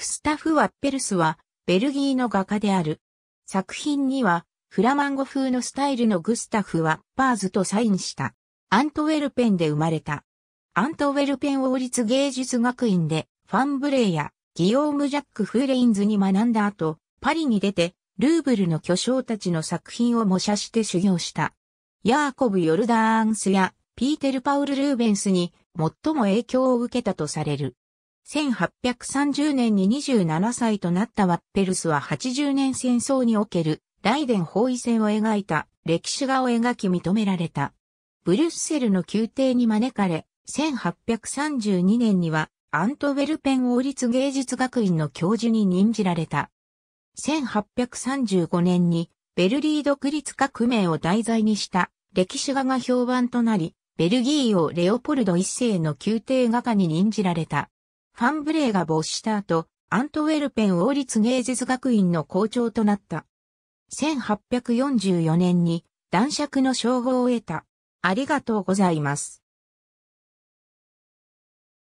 フスタフ・ワッペルスは、ベルギーの画家である。作品には、フラマンゴ風のスタイルのグスタフ・ワッパーズとサインした。アントウェルペンで生まれた。アントウェルペン王立芸術学院で、ファンブレーやギオーム・ジャック・フーレインズに学んだ後、パリに出て、ルーブルの巨匠たちの作品を模写して修行した。ヤーコブ・ヨルダーンスやピーテル・パウル・ルーベンスに最も影響を受けたとされる。1830年に27歳となったワッペルスは80年戦争におけるライデン包囲戦を描いた歴史画を描き認められた。ブリュッセルの宮廷に招かれ、1832年にはアントウェルペン王立芸術学院の教授に任じられた。1835年にベルリー独立革命を題材にした歴史画が評判となり、ベルギー王レオポルド一世の宮廷画家に任じられた。ファンブレーが没した後、アントウェルペン王立芸術学院の校長となった。1844年に男爵の称号を得た。ありがとうございます。